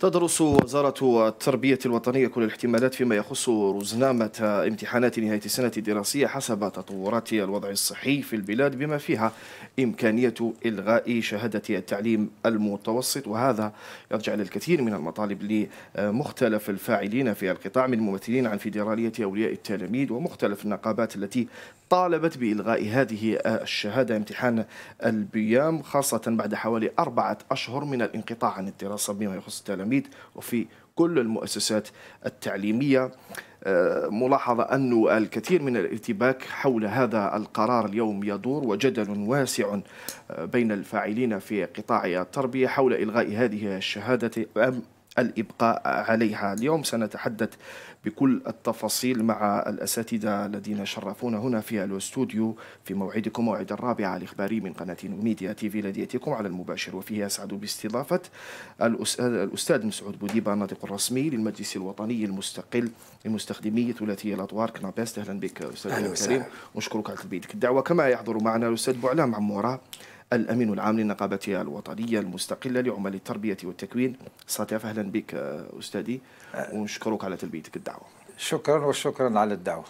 تدرس وزارة التربية الوطنية كل الاحتمالات فيما يخص رزنامة امتحانات نهاية السنة الدراسية حسب تطورات الوضع الصحي في البلاد بما فيها إمكانية إلغاء شهادة التعليم المتوسط وهذا يرجع للكثير من المطالب لمختلف الفاعلين في القطاع من ممثلين عن فيدرالية أولياء التلاميذ ومختلف النقابات التي طالبت بإلغاء هذه الشهادة امتحان البيام خاصة بعد حوالي أربعة أشهر من الانقطاع عن الدراسة بما يخص التلاميذ العميد وفي كل المؤسسات التعليمية آه، ملاحظة أن الكثير من الارتباك حول هذا القرار اليوم يدور وجدل واسع آه، بين الفاعلين في قطاع التربية حول إلغاء هذه الشهادة أم الإبقاء عليها اليوم سنتحدث بكل التفاصيل مع الأساتذة الذين شرفونا هنا في الاستوديو في موعدكم موعد الرابعة الإخباري من قناة ميديا تيفي الذي يأتيكم على المباشر وفيه أسعد باستضافة الأستاذ مسعود بوديبة الناطق الرسمي للمجلس الوطني المستقل لمستخدمي ثلاثية الأدوار كنابيست أهلا بك أستاذ الكريم ونشكرك على تلبيتك الدعوة كما يحضر معنا الأستاذ بوعلام عمورة الأمين العام للنقابة الوطنية المستقلة لعمال التربية والتكوين سطيف أهلا بك أستاذي أه. ونشكرك على تلبيتك الدعوة شكرا وشكرا على الدعوة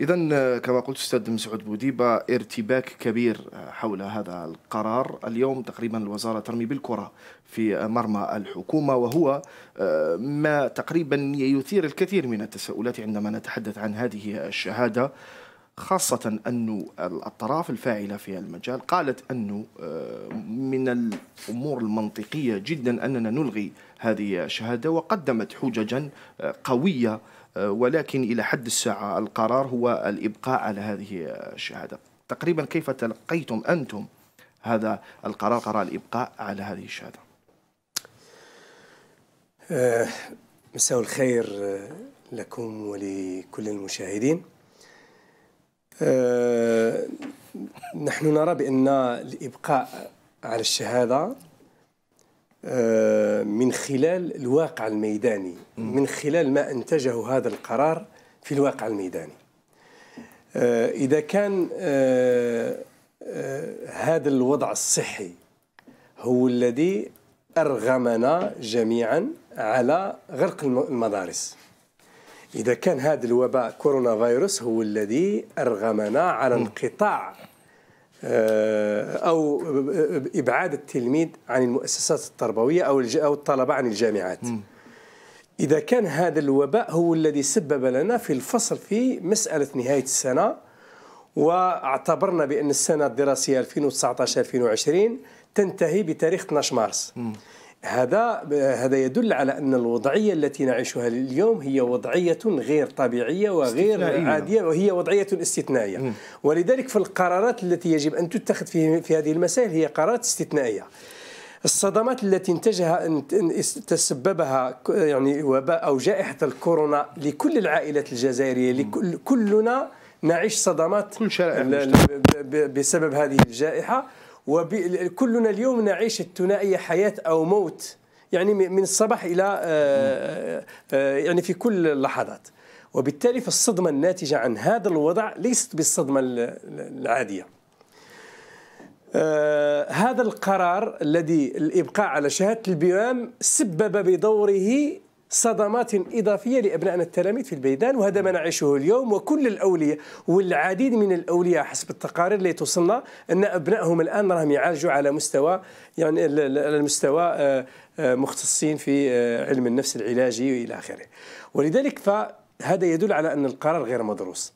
إذا كما قلت أستاذ مسعود بوديبة ارتباك كبير حول هذا القرار اليوم تقريبا الوزارة ترمي بالكرة في مرمى الحكومة وهو أه، ما تقريبا يثير الكثير من التساؤلات عندما نتحدث عن هذه الشهادة خاصة أن الأطراف الفاعلة في المجال قالت أنه آه، من الأمور المنطقية جدا أننا نلغي هذه الشهادة وقدمت حججا آه، قوية آه، ولكن إلى حد الساعة القرار هو الإبقاء على هذه الشهادة تقريبا كيف تلقيتم أنتم هذا القرار قرار الإبقاء على هذه الشهادة مساء الخير لكم ولكل المشاهدين آه، نحن نرى بأن الإبقاء على الشهادة آه، من خلال الواقع الميداني من خلال ما أنتجه هذا القرار في الواقع الميداني آه، إذا كان هذا الوضع الصحي هو الذي أرغمنا جميعا على غرق المدارس إذا كان هذا الوباء كورونا فيروس هو الذي أرغمنا على انقطاع آه، أو إبعاد التلميذ عن المؤسسات التربوية أو أو الطلبة عن الجامعات إذا كان هذا الوباء هو الذي سبب لنا في الفصل في مسألة نهاية السنة واعتبرنا بأن السنة الدراسية 2019-2020 تنتهي بتاريخ 12 مارس هذا هذا يدل على ان الوضعيه التي نعيشها اليوم هي وضعيه غير طبيعيه وغير عاديه وهي وضعيه استثنائيه ولذلك في القرارات التي يجب ان تتخذ في في هذه المسائل هي قرارات استثنائيه الصدمات التي انتجها تسببها يعني وباء او جائحه الكورونا لكل العائلات الجزائريه لكل كلنا نعيش صدمات كل بسبب هذه الجائحه وكلنا اليوم نعيش الثنائية حياة أو موت يعني من الصباح إلى آه، آه، آه، يعني في كل اللحظات وبالتالي فالصدمة الناتجة عن هذا الوضع ليست بالصدمة العادية هذا القرار الذي الإبقاء على شهادة البيام سبب بدوره صدمات إضافية لأبنائنا التلاميذ في البيدان وهذا ما نعيشه اليوم وكل الأولياء والعديد من الأولياء حسب التقارير اللي توصلنا أن أبنائهم الآن راهم يعالجوا على مستوى يعني على المستوى آه، مختصين في آه، علم النفس العلاجي إلى آخره ولذلك فهذا يدل على أن القرار غير مدروس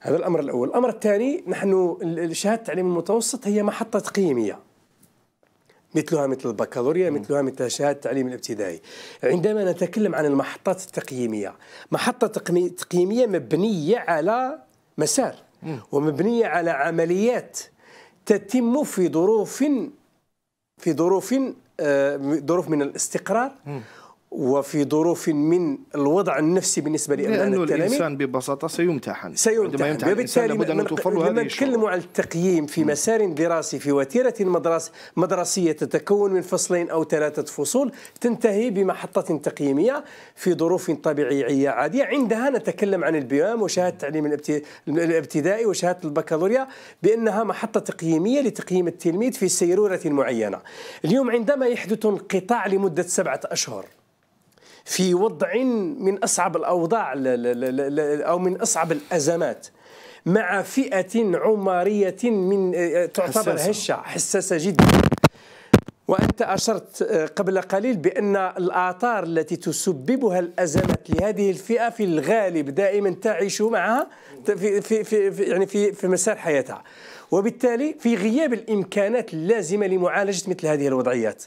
هذا الأمر الأول الأمر الثاني نحن شهادة التعليم المتوسط هي محطة قيمية مثلها مثل البكالوريا مثلها مثل شهاده التعليم الابتدائي عندما نتكلم عن المحطات التقييميه محطه تقييميه مبنيه على مسار ومبنيه على عمليات تتم في ظروف في ظروف آه، ظروف من الاستقرار وفي ظروف من الوضع النفسي بالنسبه لابناء لانه الانسان ببساطه سيمتحن سيمتحن, يمتحن وبالتالي لابد ان توفر له لما نتكلم عن التقييم في مسار دراسي في وتيره مدرس مدرسيه تتكون من فصلين او ثلاثه فصول تنتهي بمحطه تقييميه في ظروف طبيعيه عاديه عندها نتكلم عن البيام وشهاده التعليم الابتدائي وشهاده البكالوريا بانها محطه تقييميه لتقييم التلميذ في سيروره معينه اليوم عندما يحدث انقطاع لمده سبعه اشهر في وضع من أصعب الأوضاع أو من أصعب الأزمات مع فئة عمرية من آه، آه، تعتبر هشة حساسة جدا وأنت أشرت آه، قبل قليل بأن الآثار التي تسببها الأزمات لهذه الفئة في الغالب دائما تعيش معها في, في, في, يعني في, في مسار حياتها وبالتالي في غياب الإمكانات اللازمة لمعالجة مثل هذه الوضعيات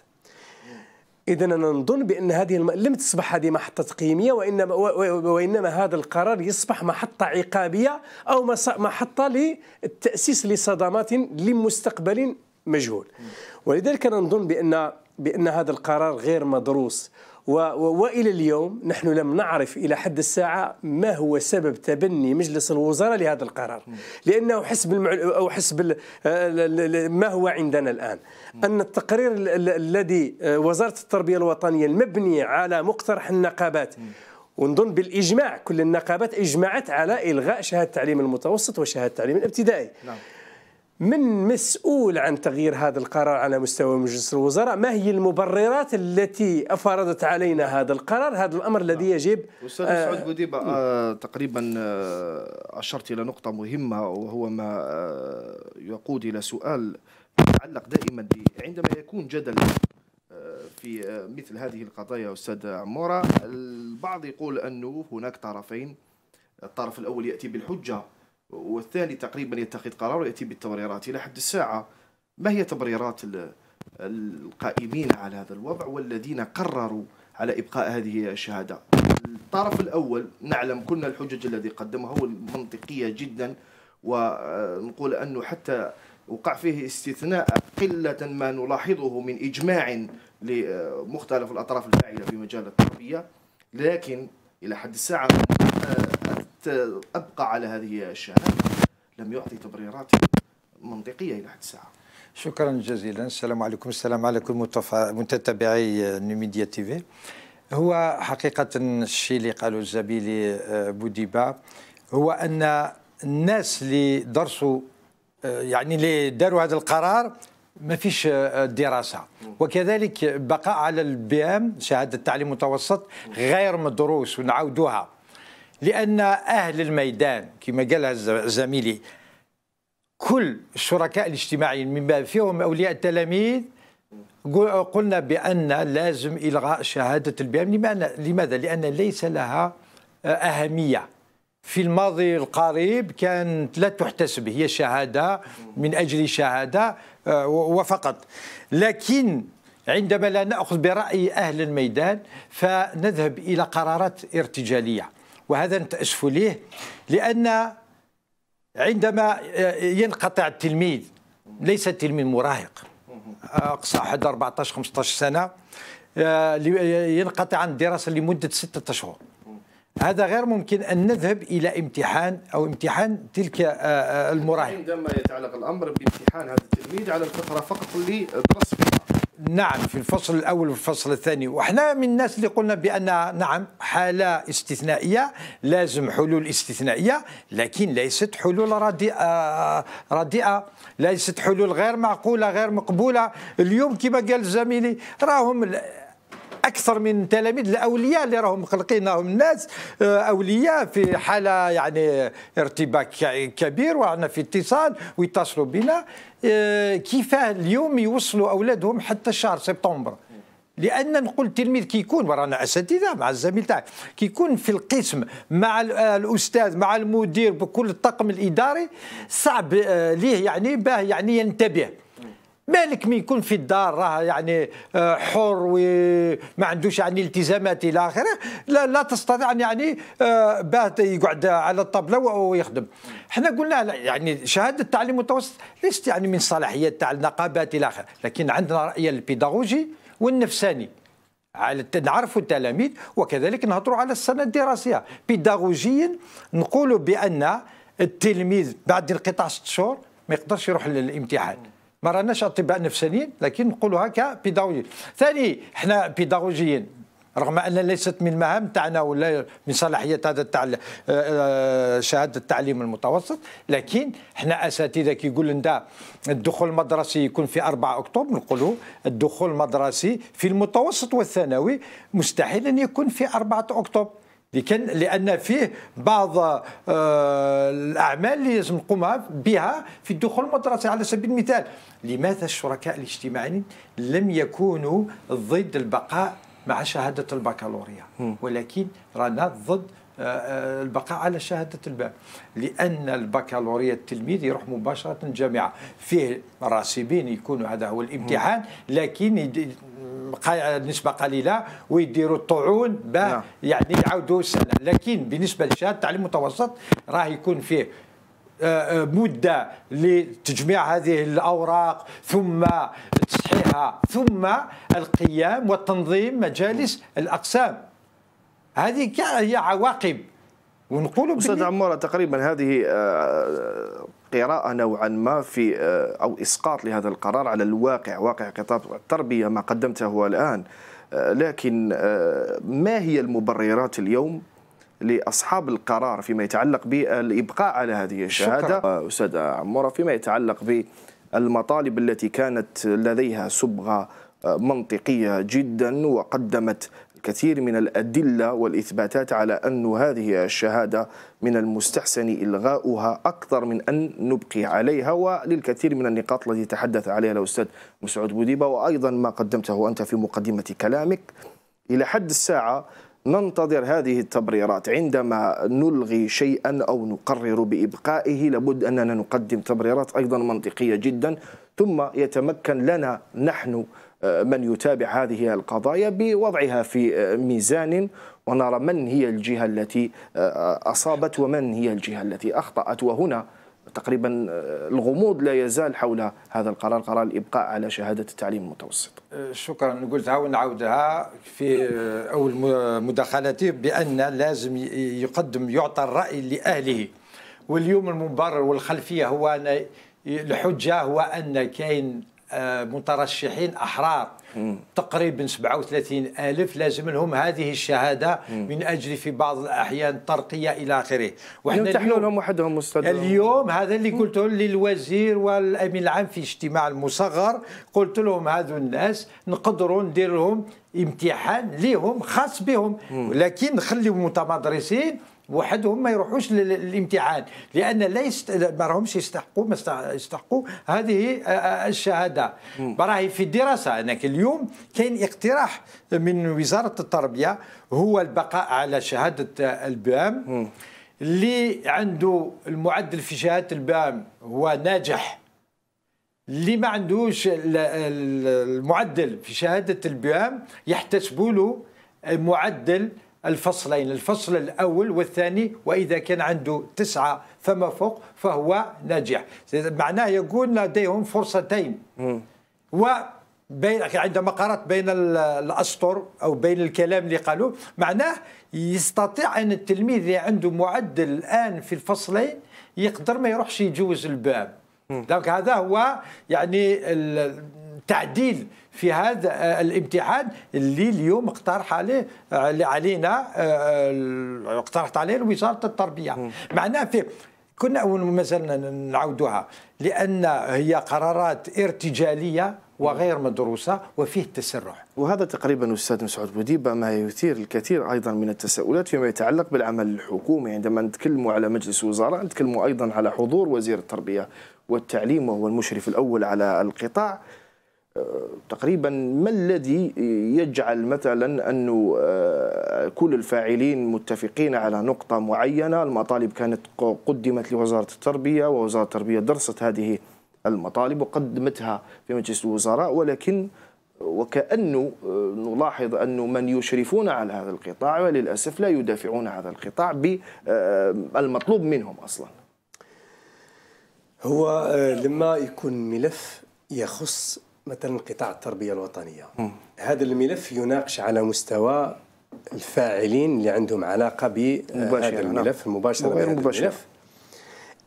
إذا أنا نظن بأن هذه الم... لم تصبح هذه محطة تقييمية وإنما وإنما هذا القرار يصبح محطة عقابية أو محطة للتأسيس لصدمات لمستقبل مجهول ولذلك أنا نظن بأن بأن هذا القرار غير مدروس والى اليوم نحن لم نعرف الى حد الساعه ما هو سبب تبني مجلس الوزراء لهذا القرار لانه حسب المعل... او حسب ما هو عندنا الان ان التقرير الذي آه، وزاره التربيه الوطنيه المبني على مقترح النقابات ونظن بالاجماع كل النقابات اجمعت على الغاء شهاده التعليم المتوسط وشهاده التعليم الابتدائي نعم. من مسؤول عن تغيير هذا القرار على مستوى مجلس الوزراء ما هي المبررات التي أفرضت علينا هذا القرار هذا الأمر الذي نعم. يجب أستاذ آه، سعود بوديبة آه تقريبا آه، أشرت إلى نقطة مهمة وهو ما آه، يقود إلى سؤال يتعلق دائما عندما يكون جدل في مثل هذه القضايا أستاذ عمورة البعض يقول أنه هناك طرفين الطرف الأول يأتي بالحجة والثاني تقريبا يتخذ قرار ويأتي بالتبريرات إلى حد الساعة ما هي تبريرات القائمين على هذا الوضع والذين قرروا على إبقاء هذه الشهادة الطرف الأول نعلم كل الحجج الذي قدمها هو المنطقيه جدا ونقول أنه حتى وقع فيه استثناء قلة ما نلاحظه من إجماع لمختلف الأطراف الفاعلة في مجال التربية لكن إلى حد الساعة ابقى على هذه الشهاده لم يعطي تبريرات منطقيه الى حد الساعه شكرا جزيلا السلام عليكم السلام على كل متتبعي نيميديا تي في هو حقيقة الشيء اللي قاله الزبيلي آه، بوديبا هو أن الناس اللي درسوا آه، يعني اللي داروا هذا القرار ما فيش آه، دراسة وكذلك بقاء على البي ام شهادة التعليم المتوسط غير مدروس ونعاودوها لان اهل الميدان كما قالها زميلي كل الشركاء الاجتماعيين مما فيهم اولياء التلاميذ قلنا بان لازم الغاء شهاده البيان لماذا؟ لان ليس لها آه، اهميه في الماضي القريب كانت لا تحتسب هي شهاده من اجل شهاده آه، وفقط لكن عندما لا ناخذ براي اهل الميدان فنذهب الى قرارات ارتجاليه وهذا نتأسف ليه لأن عندما ينقطع التلميذ ليس التلميذ مراهق أقصى حد 14 15 سنة آه، ينقطع عن الدراسة لمدة ستة أشهر هذا غير ممكن أن نذهب إلى امتحان أو امتحان تلك آه، آه، المراهق عندما يتعلق الأمر بامتحان هذا التلميذ على الفترة فقط اللي درس نعم في الفصل الأول والفصل الثاني وحنا من الناس اللي قلنا بأن نعم حالة استثنائية لازم حلول استثنائية لكن ليست حلول رديئة آه، ليست حلول غير معقولة غير مقبولة اليوم كما قال زميلي راهم اكثر من تلاميذ الاولياء اللي راهم مخلقينهم الناس آه، اولياء في حاله يعني ارتباك كبير وعنا في اتصال ويتصلوا بنا آه، كيفاه اليوم يوصلوا اولادهم حتى شهر سبتمبر لان نقول التلميذ كيكون ورانا اساتذه مع الزميل تاعك كيكون في القسم مع آه، الاستاذ مع المدير بكل الطاقم الاداري صعب ليه يعني باه يعني ينتبه مالك مي يكون في الدار راه يعني آه، حر وما عندوش يعني التزامات الى اخره لا, لا تستطيع ان يعني آه، باه يقعد على الطبله ويخدم احنا قلنا يعني شهاده التعليم المتوسط ليست يعني من صلاحيات تاع النقابات الى اخره لكن عندنا راي البيداغوجي والنفساني على نعرفوا التلاميذ وكذلك نهضروا على السنه الدراسيه بيداغوجيا نقولوا بان التلميذ بعد انقطاع ست شهور ما يقدرش يروح للامتحان ما راناش اطباء نفسانيين لكن نقولوها كبيداغوجيين ثاني احنا بيداغوجيين رغم ان ليست من المهام تاعنا ولا من صلاحيات هذا تاع آه، آه، شهاده التعليم المتوسط لكن احنا اساتذه كي يقول لنا الدخول المدرسي يكون في 4 اكتوبر نقولوا الدخول المدرسي في المتوسط والثانوي مستحيل ان يكون في 4 اكتوبر لكن لان فيه بعض آه، الاعمال اللي لازم نقومها بها في الدخول المدرسي على سبيل المثال لماذا الشركاء الاجتماعيين لم يكونوا ضد البقاء مع شهاده البكالوريا ولكن رانا ضد آه، آه، البقاء على شهادة الباب لأن البكالوريا التلميذ يروح مباشرة الجامعة فيه راسبين يكونوا هذا هو الامتحان لكن نسبه قليله ويديروا الطعون باه نعم. يعني يعاودوا السنه لكن بالنسبه للشهاده التعليم المتوسط راه يكون فيه آه، آه، مده لتجميع هذه الاوراق ثم تصحيحها ثم القيام وتنظيم مجالس الاقسام هذه هي عواقب ونقول استاذ عمار تقريبا هذه آه، قراءة نوعا ما في آه، أو إسقاط لهذا القرار على الواقع واقع قطاع التربية ما قدمته الآن آه، لكن آه، ما هي المبررات اليوم لاصحاب القرار فيما يتعلق بالابقاء على هذه الشهاده استاذ عموره فيما يتعلق بالمطالب التي كانت لديها صبغه منطقيه جدا وقدمت الكثير من الأدلة والإثباتات على أن هذه الشهادة من المستحسن إلغاؤها أكثر من أن نبقي عليها وللكثير من النقاط التي تحدث عليها الأستاذ مسعود بوديبة وأيضا ما قدمته أنت في مقدمة كلامك إلى حد الساعة ننتظر هذه التبريرات عندما نلغي شيئا أو نقرر بإبقائه لابد أننا نقدم تبريرات أيضا منطقية جدا ثم يتمكن لنا نحن من يتابع هذه القضايا بوضعها في ميزان ونرى من هي الجهة التي أصابت ومن هي الجهة التي أخطأت وهنا تقريبا الغموض لا يزال حول هذا القرار قرار الابقاء على شهاده التعليم المتوسط. أه، شكرا قلتها ونعاودها في أه، اول مداخلتي بان لازم يقدم يعطى الراي لاهله واليوم المبرر والخلفيه هو أن الحجه هو ان كاين آه، مترشحين احرار تقريبا 37 ألف لازم لهم هذه الشهادة من أجل في بعض الأحيان ترقية إلى آخره وحنا اليوم لهم وحدهم مستدر. اليوم هذا اللي قلته للوزير والأمين العام في اجتماع المصغر قلت لهم هذو الناس نقدروا ندير لهم امتحان لهم خاص بهم ولكن نخليهم متمدرسين وحدهم ما يروحوش للامتحان لان لا يست... ما راهمش يستحقوا ما يستحقوا هذه الشهاده راهي في الدراسه انك اليوم كاين اقتراح من وزاره التربيه هو البقاء على شهاده البام اللي عنده المعدل في شهاده البام هو ناجح اللي ما عندوش المعدل في شهاده البام يحتسبوا له معدل الفصلين الفصل الأول والثاني وإذا كان عنده تسعة فما فوق فهو ناجح معناه يقول لديهم فرصتين و بين عندما قرأت بين الأسطر أو بين الكلام اللي قالوه معناه يستطيع أن التلميذ اللي عنده معدل الآن في الفصلين يقدر ما يروحش يجوز الباب دونك هذا هو يعني تعديل في هذا آه، الامتحان اللي اليوم اقترح عليه آه، علينا آه، اقترحت عليه وزاره التربيه معناه في كنا مازلنا نعاودوها لان هي قرارات ارتجاليه وغير مدروسه وفيه تسرع وهذا تقريبا استاذ مسعود بوديبه ما يثير الكثير ايضا من التساؤلات فيما يتعلق بالعمل الحكومي عندما نتكلم على مجلس الوزراء نتكلم ايضا على حضور وزير التربيه والتعليم وهو المشرف الاول على القطاع تقريبا ما الذي يجعل مثلا انه آه، كل الفاعلين متفقين على نقطه معينه المطالب كانت قدمت لوزاره التربيه ووزاره التربيه درست هذه المطالب وقدمتها في مجلس الوزراء ولكن وكأنه آه، نلاحظ أنه من يشرفون على هذا القطاع وللأسف لا يدافعون هذا القطاع بالمطلوب آه، منهم أصلا هو لما يكون ملف يخص مثلا قطاع التربيه الوطنيه هذا الملف يناقش على مستوى الفاعلين اللي عندهم علاقه بهذا آه، نعم. الملف مباشره غير مباشره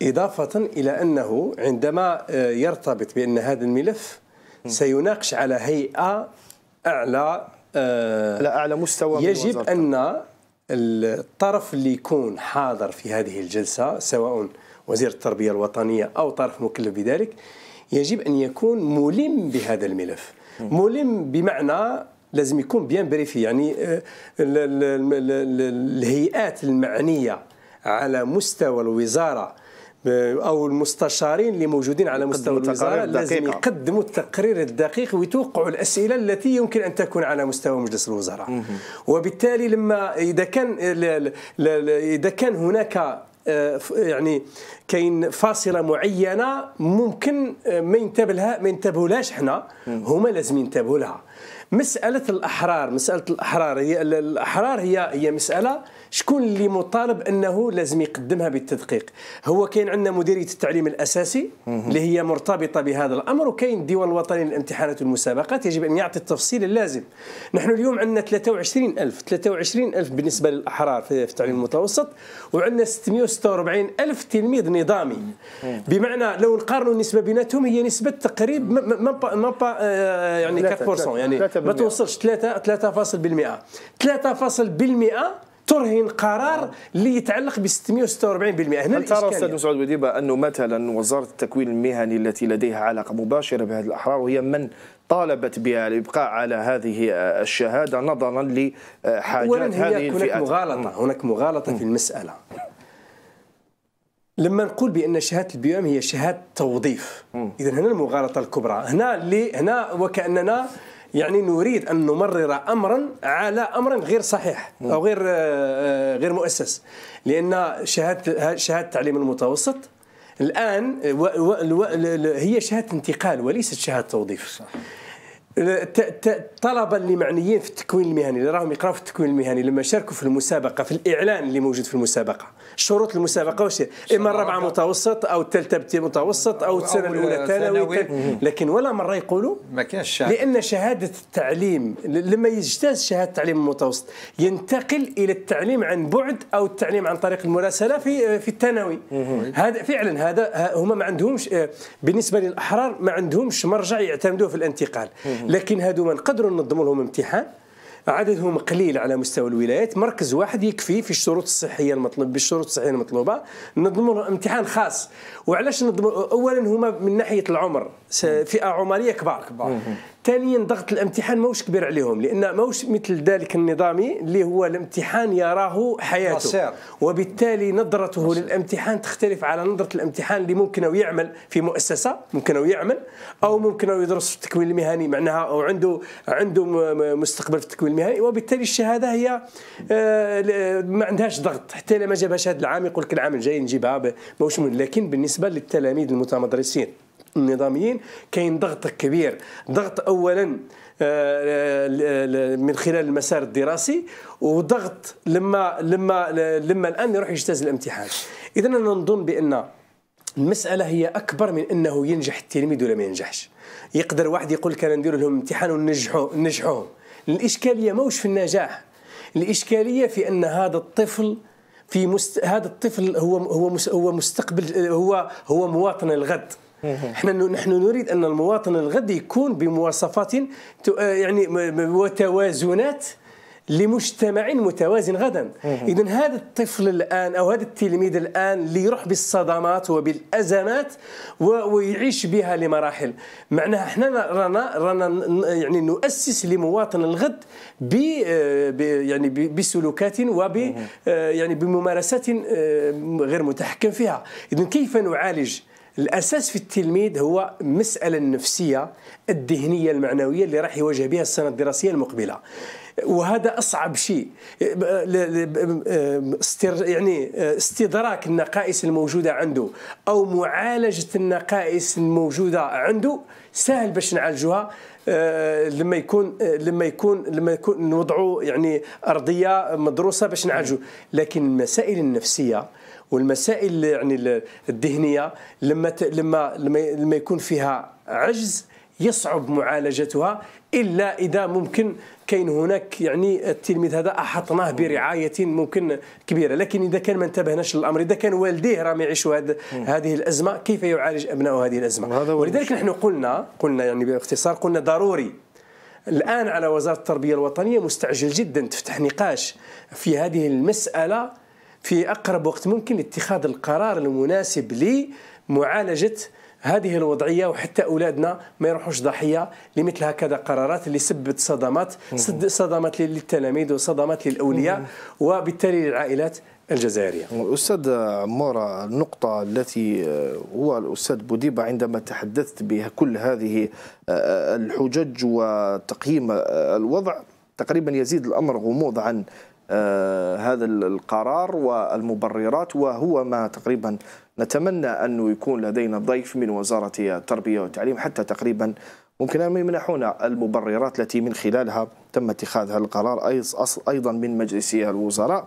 اضافه الى انه عندما آه، يرتبط بان هذا الملف سيناقش على هيئه اعلى آه، لا اعلى مستوى يجب ان الطرف اللي يكون حاضر في هذه الجلسه سواء وزير التربيه الوطنيه او طرف مكلف بذلك يجب ان يكون ملم بهذا الملف ملم بمعنى لازم يكون بيان بريفي يعني آه، الهيئات المعنيه على مستوى الوزاره آه، او المستشارين اللي موجودين على مستوى الوزاره لازم يقدموا التقرير الدقيق ويتوقعوا الاسئله التي يمكن ان تكون على مستوى مجلس الوزراء وبالتالي لما اذا كان اذا كان هناك آه، يعني كاين فاصله معينه ممكن آه، ما ينتبه لها ما ينتبهولاش حنا هما لازم ينتبهوا لها مساله الاحرار مساله الاحرار هي الاحرار هي هي مساله شكون اللي مطالب انه لازم يقدمها بالتدقيق هو كاين عندنا مديريه التعليم الاساسي اللي هي مرتبطه بهذا الامر وكاين الديوان الوطني للامتحانات والمسابقات يجب ان يعطي التفصيل اللازم نحن اليوم عندنا 23000 23000 بالنسبه للاحرار في التعليم المتوسط وعندنا 646 الف تلميذ نظامي بمعنى لو نقارنوا النسبه بيناتهم هي نسبه تقريب ما با ما با آه، يعني 4% يعني ما توصلش 3 3.1% 3.1% ترهن قرار اللي يتعلق ب 646% هنا هل ترى استاذ مسعود وديبه انه مثلا وزاره التكوين المهني التي لديها علاقه مباشره بهذه الاحرار وهي من طالبت بها الابقاء على هذه الشهاده نظرا لحاجات هذه الفئات هناك مغالطه هناك مغالطه في المساله لما نقول بان شهاده البي هي شهاده توظيف اذا هنا المغالطه الكبرى هنا اللي هنا وكاننا يعني نريد ان نمرر امرا على امر غير صحيح او غير آه، آه، غير مؤسس لان شهاده شهاده التعليم المتوسط الان و و هي شهاده انتقال وليست شهاده توظيف صح. الطلبه اللي معنيين في التكوين المهني اللي راهم يقراوا في التكوين المهني لما شاركوا في المسابقه في الاعلان اللي موجود في المسابقه شروط المسابقه واش اما الرابعه متوسط او الثالثه متوسط او السنه الاولى ثانوي لكن ولا مره يقولوا ما كانش لان شهاده التعليم لما يجتاز شهاده التعليم المتوسط ينتقل الى التعليم عن بعد او التعليم عن طريق المراسله في في الثانوي هذا فعلا هذا هما ما عندهمش آه، بالنسبه للاحرار ما عندهمش مرجع يعتمدوه في الانتقال لكن هادو ما نقدروا ننظموا لهم امتحان عددهم قليل على مستوى الولايات مركز واحد يكفي في الشروط الصحيه المطلوب بالشروط الصحيه المطلوبه نضمن امتحان خاص وعلاش نضمن اولا هما من ناحيه العمر فئه عمريه كبار كبار ثانيا ضغط الامتحان ماهوش كبير عليهم لان ماهوش مثل ذلك النظامي اللي هو الامتحان يراه حياته مصير. وبالتالي نظرته مصير. للامتحان تختلف على نظره الامتحان اللي ممكن يعمل في مؤسسه ممكن يعمل او ممكن يدرس في التكوين المهني معناها او عنده عنده مستقبل في التكوين المهني وبالتالي الشهاده هي آه، ما عندهاش ضغط حتى لما جابهاش هذا العام يقول لك العام الجاي نجيبها ماهوش لكن بالنسبه للتلاميذ المتمدرسين النظاميين كاين ضغط كبير ضغط اولا آه، من خلال المسار الدراسي وضغط لما لما لما الان يروح يجتاز الامتحان اذا انا نظن بان المساله هي اكبر من انه ينجح التلميذ ولا ما ينجحش يقدر واحد يقول لك انا ندير لهم امتحان ونجحوا ننجحوهم الاشكاليه ماهوش في النجاح الاشكاليه في ان هذا الطفل في مست... هذا الطفل هو هو هو مستقبل هو هو مواطن الغد احنا نحن نريد ان المواطن الغد يكون بمواصفات آه، يعني وتوازنات لمجتمع متوازن غدا اذا هذا الطفل الان او هذا التلميذ الان اللي يروح بالصدمات وبالازمات ويعيش بها لمراحل معناها احنا رانا رانا يعني نؤسس لمواطن الغد ب آه، يعني بسلوكات وب آه، يعني بممارسات غير متحكم فيها اذا كيف نعالج الاساس في التلميذ هو المساله النفسيه الذهنيه المعنويه اللي راح يواجه بها السنه الدراسيه المقبله وهذا اصعب شيء يعني استدراك النقائص الموجوده عنده او معالجه النقائص الموجوده عنده سهل باش نعالجوها آه، لما يكون لما يكون لما يكون نوضعوا يعني ارضيه مدروسه باش نعالجوا لكن المسائل النفسيه والمسائل يعني الذهنيه لما لما لما يكون فيها عجز يصعب معالجتها الا اذا ممكن كاين هناك يعني التلميذ هذا احطناه برعايه ممكن كبيره لكن اذا كان ما انتبهناش للامر اذا كان والديه راهم يعيشوا هذه الازمه كيف يعالج ابنائه هذه الازمه ولذلك نحن قلنا قلنا يعني باختصار قلنا ضروري الان على وزاره التربيه الوطنيه مستعجل جدا تفتح نقاش في هذه المساله في أقرب وقت ممكن اتخاذ القرار المناسب لمعالجة هذه الوضعيه وحتى اولادنا ما يروحوش ضحيه لمثل هكذا قرارات اللي سببت صدمات صدمات للتلاميذ وصدمات للاولياء وبالتالي للعائلات الجزائرية الأستاذ عمار النقطة التي آه، هو الأستاذ بوديبة عندما تحدثت بها كل هذه آه، آه، الحجج وتقييم الوضع تقريبا يزيد الأمر غموض عن آه، هذا القرار والمبررات وهو ما تقريبا نتمنى أنه يكون لدينا ضيف من وزارة التربية والتعليم حتى تقريبا ممكن أن يمنحونا المبررات التي من خلالها تم اتخاذ هذا القرار أيضا من مجلس الوزراء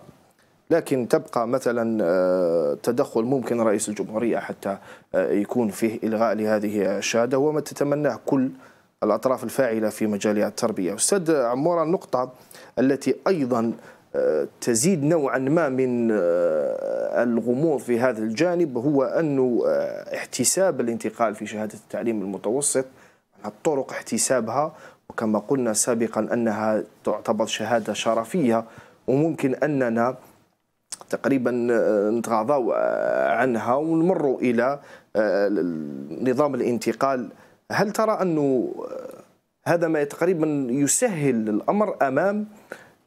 لكن تبقى مثلا آه، تدخل ممكن رئيس الجمهورية حتى آه، يكون فيه إلغاء لهذه الشهادة وما تتمناه كل الأطراف الفاعلة في مجال التربية أستاذ عمورة النقطة التي أيضا تزيد نوعا ما من آه، الغموض في هذا الجانب هو أنه آه، احتساب الانتقال في شهادة التعليم المتوسط الطرق احتسابها وكما قلنا سابقا أنها تعتبر شهادة شرفية وممكن أننا تقريبا آه، نتغاضى عنها ونمر إلى نظام الانتقال هل ترى أنه هذا ما تقريبا يسهل الأمر أمام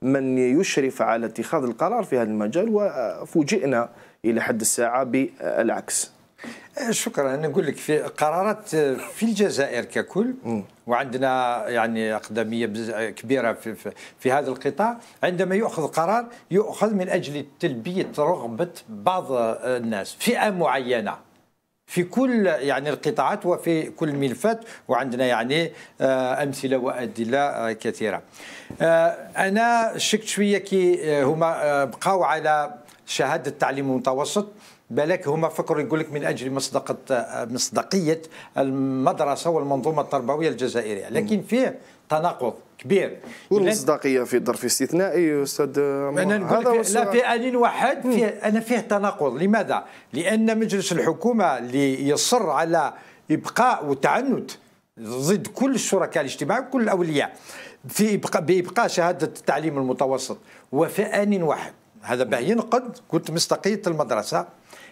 من يشرف على اتخاذ القرار في هذا المجال وفوجئنا الى حد الساعه بالعكس. آه، شكرا انا نقول لك في قرارات آه، في الجزائر ككل وعندنا يعني اقدميه آه، كبيره في, في, في هذا القطاع عندما يؤخذ قرار يؤخذ من اجل تلبيه رغبه بعض الناس فئه معينه في كل يعني القطاعات وفي كل الملفات وعندنا يعني آه، امثله وادله آه، كثيره آه، انا شكت شويه كي هما بقاو على شهاده التعليم المتوسط بالك هما فكروا يقول لك من اجل مصداقه مصداقيه المدرسه والمنظومه التربويه الجزائريه لكن فيه تناقض كبير والمصداقيه في ظرف استثنائي استاذ انا هذا لك لا في ان واحد فيه انا فيه تناقض لماذا؟ لان مجلس الحكومه اللي يصر على ابقاء وتعنت ضد كل الشركاء الاجتماعي وكل الاولياء في إبقاء بابقاء شهاده التعليم المتوسط وفي ان واحد هذا باه ينقد كنت مصداقيه المدرسه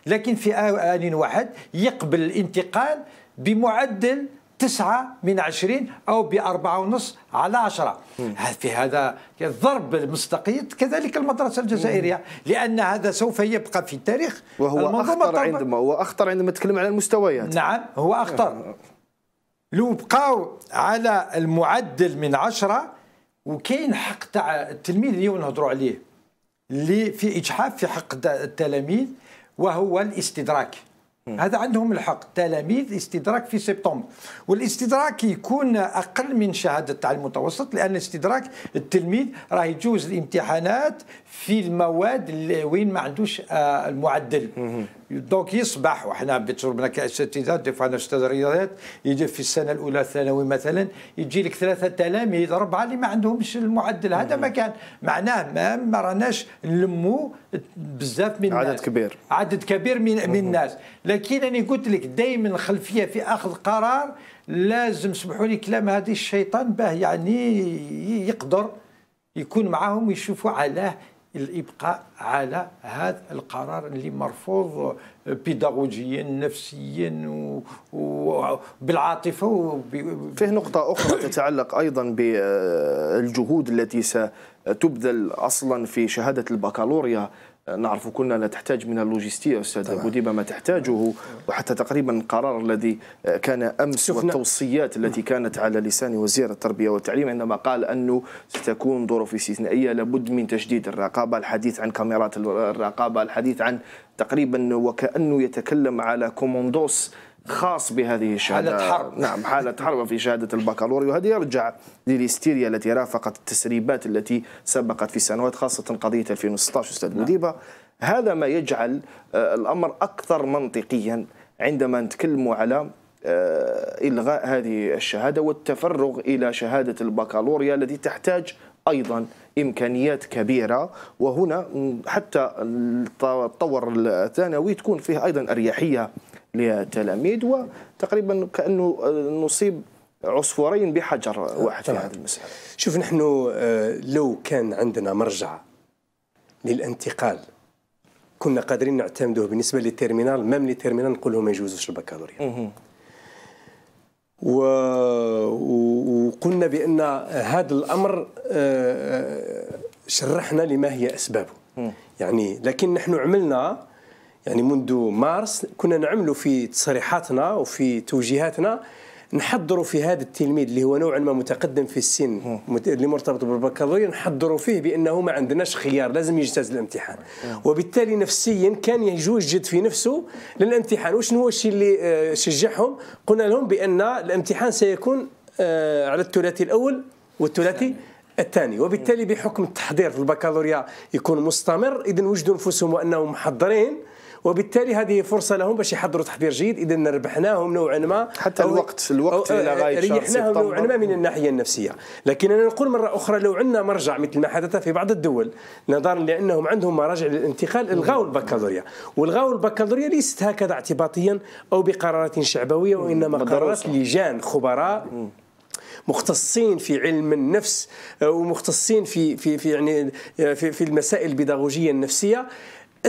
لكن في ان واحد يقبل الانتقال بمعدل تسعة من عشرين أو بأربعة ونص على عشرة في هذا ضرب المصداقية كذلك المدرسة الجزائرية لأن هذا سوف يبقى في التاريخ وهو أخطر عندما هو أخطر عندما نتكلم على المستويات نعم هو أخطر آه. لو بقاو على المعدل من عشرة وكاين حق تاع التلميذ اليوم نهضروا عليه اللي في إجحاف في حق التلاميذ وهو الاستدراك هذا عندهم الحق تلاميذ استدراك في سبتمبر والاستدراك يكون اقل من شهاده تاع المتوسط لان استدراك التلميذ راه يجوز الامتحانات في المواد اللي وين ما عندوش آه، المعدل دونك يصبح وحنا بتربنا كاساتذه فوا استاذ الرياضيات يجي في السنه الاولى الثانوي مثلا يجي لك ثلاثه تلاميذ اربعه اللي ما عندهمش المعدل هذا ما كان معناه ما, ما راناش نلموا بزاف من عدد الناس. كبير عدد كبير من مم. من الناس لكن انا قلت لك دائما الخلفيه في اخذ قرار لازم سمحوا لي كلام هذه الشيطان باه يعني يقدر يكون معاهم ويشوفوا علاه الابقاء على هذا القرار اللي مرفوض بيداغوجيا نفسيا وبالعاطفه وب... فيه نقطه اخرى تتعلق ايضا بالجهود التي ستبذل اصلا في شهاده البكالوريا نعرف كلنا لا تحتاج من اللوجستية أستاذ بوديبة ما تحتاجه وحتى تقريبا القرار الذي كان أمس والتوصيات التي نعم. كانت على لسان وزير التربية والتعليم عندما قال أنه ستكون ظروف استثنائية لابد من تشديد الرقابة الحديث عن كاميرات الرقابة الحديث عن تقريبا وكأنه يتكلم على كوموندوس خاص بهذه الشهادة حالة حرب نعم حالة حرب في شهادة البكالوريو وهذا يرجع للهستيريا التي رافقت التسريبات التي سبقت في سنوات خاصة قضية 2016 أستاذ نعم. مديبة هذا ما يجعل آه، الأمر أكثر منطقيا عندما نتكلم على آه، إلغاء هذه الشهادة والتفرغ إلى شهادة البكالوريا التي تحتاج أيضا امكانيات كبيره وهنا حتى الطور الثانوي تكون فيه ايضا اريحيه للتلاميذ وتقريبا كانه نصيب عصفورين بحجر واحد طبعا. في هذه المسألة شوف نحن آه، لو كان عندنا مرجع للانتقال كنا قادرين نعتمدوه بالنسبة للتيرمينال مام للتيرمينال نقول ما يجوزوش البكالوريا و... وقلنا بأن هذا الأمر آه، آه، شرحنا لما هي أسبابه يعني لكن نحن عملنا يعني منذ مارس كنا نعملوا في تصريحاتنا وفي توجيهاتنا نحضروا في هذا التلميذ اللي هو نوعا ما متقدم في السن اللي مرتبط بالبكالوريا نحضروا فيه بانه ما عندناش خيار لازم يجتاز الامتحان وبالتالي نفسيا كان يجوجد في نفسه للامتحان وشنو هو الشيء اللي آه، شجعهم قلنا لهم بان الامتحان سيكون آه، على الثلاثي الاول والثلاثي الثاني وبالتالي بحكم التحضير في البكالوريا يكون مستمر اذا وجدوا انفسهم وانهم محضرين وبالتالي هذه فرصه لهم باش يحضروا تحضير جيد اذا ربحناهم نوعا ما حتى الوقت الوقت الى غايه ريحناهم نوعا ما من الناحيه النفسيه لكن انا نقول مره اخرى لو عندنا مرجع مثل ما حدث في بعض الدول نظرا لانهم عندهم مراجع للانتقال الغاو البكالوريا والغاو البكالوريا ليست هكذا اعتباطيا او بقرارات شعبويه وانما قرارات لجان خبراء مختصين في علم النفس آه، ومختصين في في في يعني آه، في, في المسائل البيداغوجيه النفسيه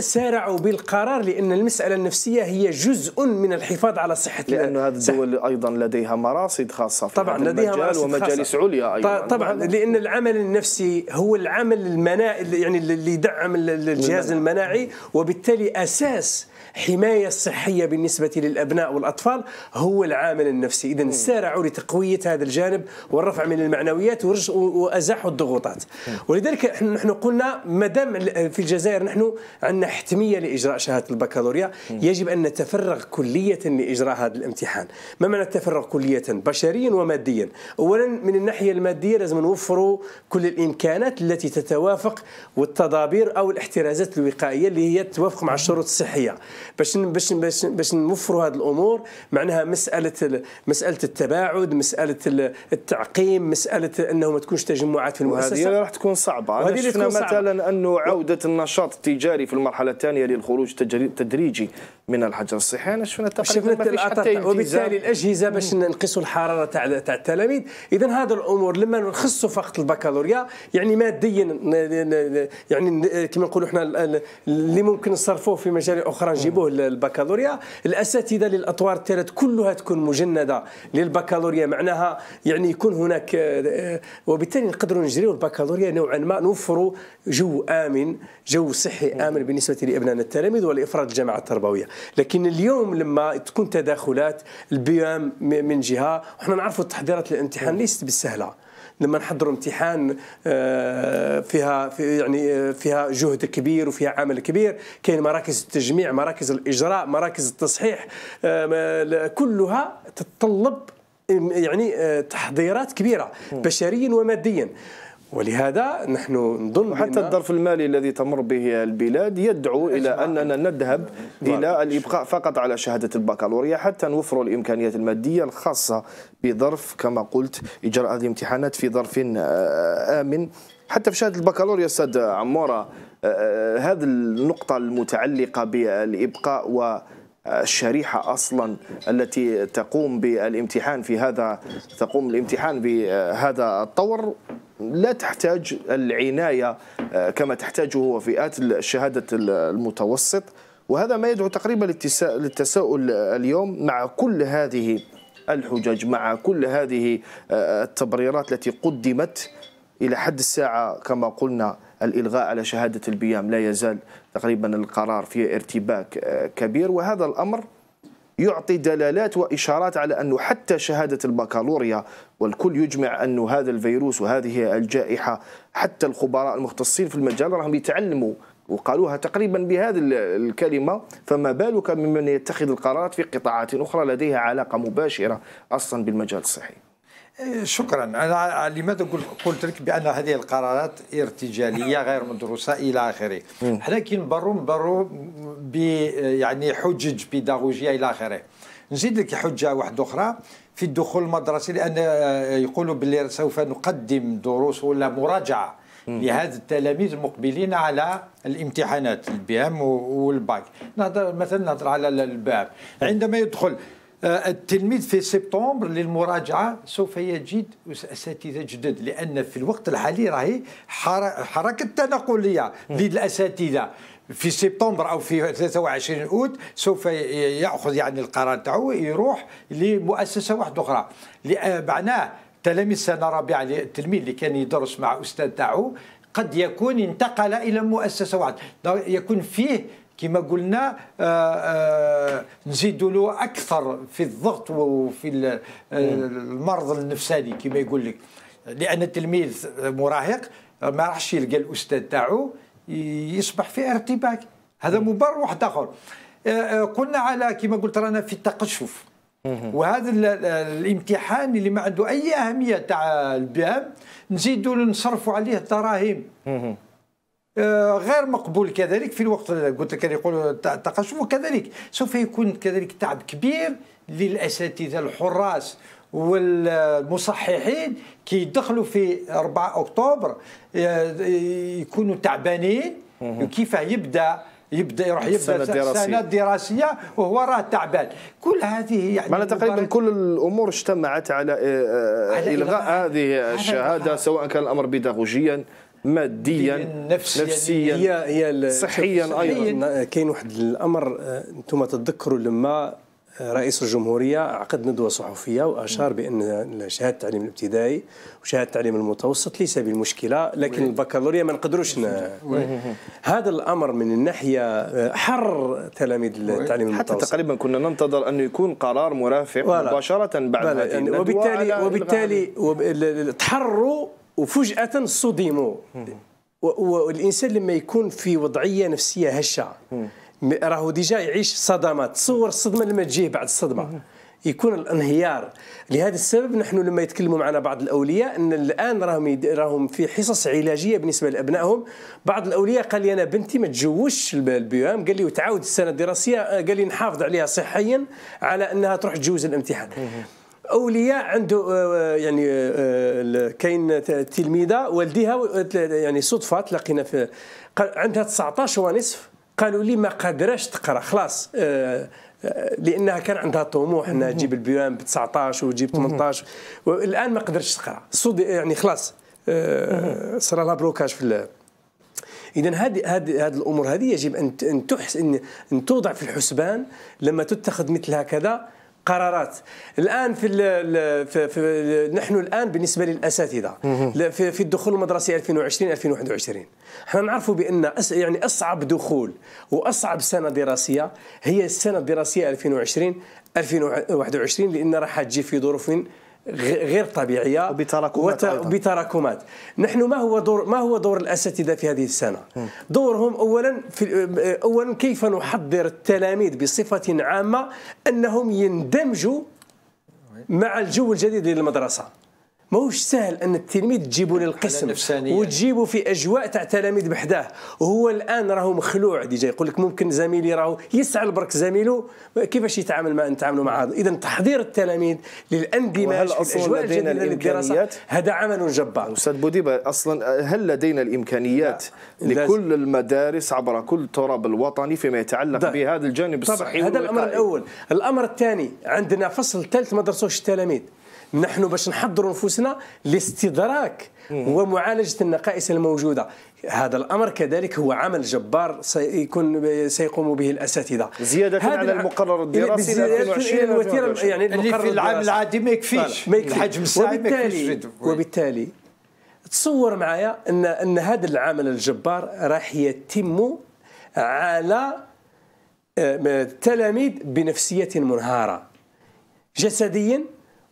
سارعوا بالقرار لان المساله النفسيه هي جزء من الحفاظ على صحه لان هذه الدول ايضا لديها مراصد خاصه في طبعا لديها مراصد ومجالس عليا ايضا طبعا نعم. لان العمل النفسي هو العمل المناعي يعني اللي يدعم الجهاز المناعي وبالتالي اساس الحماية الصحية بالنسبة للأبناء والأطفال هو العامل النفسي إذا سارعوا لتقوية هذا الجانب والرفع من المعنويات وأزاحوا الضغوطات ولذلك نحن قلنا ما دام في الجزائر نحن عندنا حتمية لإجراء شهادة البكالوريا يجب أن نتفرغ كلية لإجراء هذا الامتحان ما معنى التفرغ كلية بشريا وماديا أولا من الناحية المادية لازم نوفروا كل الإمكانات التي تتوافق والتضابير أو الاحترازات الوقائية اللي هي توافق مع الشروط الصحية باش باش باش, باش نوفروا هذه الامور معناها مساله مساله التباعد مساله التعقيم مساله انه ما تكونش تجمعات في المؤسسه هذه راح تكون صعبه هذه شفنا مثلا انه عوده النشاط التجاري في المرحله الثانيه للخروج التدريجي من الحجر الصحي انا شفنا تقريبا ما فيش حتى وبالتالي الاجهزه باش نقيسوا الحراره تاع تاع التلاميذ اذا هذا الامور لما نخصوا فقط البكالوريا يعني ماديا يعني كما نقولوا احنا اللي ممكن نصرفوه في مجال اخرى نجيبوه للبكالوريا الاساتذه للاطوار الثلاث كلها تكون مجنده للبكالوريا معناها يعني يكون هناك آه، وبالتالي نقدروا نجريوا البكالوريا نوعا ما نوفروا جو امن جو صحي امن بالنسبه لابنائنا التلاميذ والافراد الجماعه التربويه لكن اليوم لما تكون تداخلات البيام من جهه وحنا نعرفوا تحضيرات الامتحان ليست بالسهله لما نحضروا امتحان آه، فيها في يعني آه، فيها جهد كبير وفيها عمل كبير كاين مراكز التجميع مراكز الاجراء مراكز التصحيح آه، كلها تتطلب يعني تحضيرات كبيره بشريا وماديا ولهذا نحن نظن حتى الظرف المالي الذي تمر به البلاد يدعو إلى أننا نذهب إلى الإبقاء فقط على شهادة البكالوريا حتى نوفر الإمكانيات المادية الخاصة بظرف كما قلت إجراء الامتحانات في ظرف آه، آمن حتى في شهاده البكالوريا استاذ عموره آه، آه، هذه النقطه المتعلقه بالابقاء و الشريحة أصلا التي تقوم بالامتحان في هذا تقوم الامتحان بهذا الطور لا تحتاج العناية آه، كما تحتاجه فئات الشهادة المتوسط وهذا ما يدعو تقريبا للتساؤل اليوم مع كل هذه الحجج مع كل هذه آه، التبريرات التي قدمت إلى حد الساعة كما قلنا الإلغاء على شهادة البيام لا يزال تقريبا القرار في ارتباك آه، كبير وهذا الأمر يعطي دلالات وإشارات على أنه حتى شهادة البكالوريا والكل يجمع أنه هذا الفيروس وهذه الجائحة حتى الخبراء المختصين في المجال راهم يتعلموا وقالوها تقريبا بهذه الكلمة فما بالك ممن يتخذ القرارات في قطاعات أخرى لديها علاقة مباشرة أصلا بالمجال الصحي إيه، شكرا انا لماذا قلت لك بان هذه القرارات ارتجاليه غير مدروسه الى اخره حنا كنبروا نبروا ب يعني حجج بيداغوجيه الى اخره نزيد لك حجه واحده اخرى في الدخول المدرسي لان آه، يقولوا باللي سوف نقدم دروس ولا مراجعه لهذا التلاميذ المقبلين على الامتحانات البي ام والباك نهضر مثلا نهضر على الباب عندما يدخل آه، التلميذ في سبتمبر للمراجعة سوف يجد أساتذة جدد لأن في الوقت الحالي راهي حركة تنقلية الأساتذة في سبتمبر او في 23 اوت سوف ياخذ يعني القرار تاعو يروح لمؤسسه واحده اخرى معناه تلاميذ سنه رابعه التلميذ اللي كان يدرس مع استاذ تاعو قد يكون انتقل الى مؤسسه واحده يكون فيه كما قلنا آه، آه، نزيد له اكثر في الضغط وفي آه، المرض النفساني كما يقول لك لان التلميذ مراهق ما راحش يلقى الاستاذ تاعو يصبح في ارتباك هذا مبرر واحد اخر قلنا على كما قلت رانا في التقشف وهذا الامتحان اللي ما عنده اي اهميه تاع البيان نزيدوا نصرفوا عليه الدراهم آه، غير مقبول كذلك في الوقت قلت لك يقول التقشف وكذلك سوف يكون كذلك تعب كبير للاساتذه الحراس والمصححين كي يدخلوا في 4 اكتوبر آه، يكونوا تعبانين وكيف يبدا يبدا يروح يبدا السنه الدراسيه الدراسية وهو راه تعبان كل هذه يعني معنا تقريبا كل الامور اجتمعت على, آه، على الغاء هذه الشهاده سواء كان الامر بيداغوجيا ماديا نفسيا, نفسيا هي هي صحيا ايضا كاين واحد الامر آه، انتم تتذكروا لما رئيس الجمهوريه عقد ندوه صحفيه واشار بان شهاده التعليم الابتدائي وشهاده التعليم المتوسط ليس بالمشكله لكن البكالوريا ما نقدروش هذا الامر من الناحيه آه، حر تلاميذ التعليم المتوسط حتى تقريبا كنا ننتظر انه يكون قرار مرافق مباشره بعد هذه يعني وبالتالي وبالتالي تحروا وفجاه صدموا والانسان لما يكون في وضعيه نفسيه هشه راهو ديجا يعيش صدمات تصور الصدمه لما تجيه بعد الصدمه يكون الانهيار لهذا السبب نحن لما يتكلموا معنا بعض الاولياء ان الان راهم يد... راهم في حصص علاجيه بالنسبه لابنائهم بعض الاولياء قال لي انا بنتي ما تجوزش البيوام قال لي وتعاود السنه الدراسيه آه، قال لي نحافظ عليها صحيا على انها تروح تجوز الامتحان اولياء عنده آه، آه، يعني كاين تلميذه والديها يعني صدفه تلاقينا في عندها 19 ونصف قالوا لي ما قادراش تقرا خلاص آه، آه، لانها كان عندها طموح انها تجيب البيان ب 19 وتجيب 18 والان ما قدرتش تقرا يعني خلاص آه، صرا لها بلوكاج في اذا هذه هذه هذه الامور هذه يجب ان ان تحس ان توضع في الحسبان لما تتخذ مثل هكذا قرارات الان في, ال في, في نحن الان بالنسبه للاساتذه في, في الدخول المدرسي 2020 2021 احنا نعرفوا بان يعني اصعب دخول واصعب سنه دراسيه هي السنه الدراسيه 2020 2021 لان راح تجي في ظروف غير طبيعيه بتراكمات بتراكمات نحن ما هو دور ما هو دور الاساتذه في هذه السنه دورهم اولا في اولا كيف نحضر التلاميذ بصفه عامه انهم يندمجوا مع الجو الجديد للمدرسه ماهوش سهل ان التلميذ تجيبه للقسم وتجيبه في اجواء تاع تلاميذ بحداه وهو الان راهو مخلوع ديجا يقول لك ممكن زميلي راهو يسعى برك زميله كيفاش يتعامل مع نتعاملوا مع هذا اذا تحضير التلاميذ للاندماج في الاجواء لدينا الامكانيات هذا عمل جبار استاذ بوديبه اصلا هل لدينا الامكانيات لا. لكل لازم. المدارس عبر كل التراب الوطني فيما يتعلق ده. طيب. بهذا الجانب الصحي هذا الامر الاول الامر الثاني عندنا فصل ثالث ما درسوش التلاميذ نحن باش نحضروا نفوسنا لاستدراك ومعالجه النقائص الموجوده هذا الامر كذلك هو عمل جبار سيكون سيقوم به الاساتذه زياده على المقرر الدراسي الوتيره يعني اللي في العام العادي ما يكفيش الحجم الساعي ما يكفيش وبالتالي تصور معايا ان ان هذا العمل الجبار راح يتم على التلاميذ آه، بنفسيه منهاره جسديا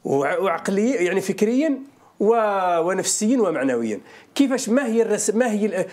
وعقليا يعني فكريا ونفسيا ومعنويا كيفاش ما هي الرس... ما هي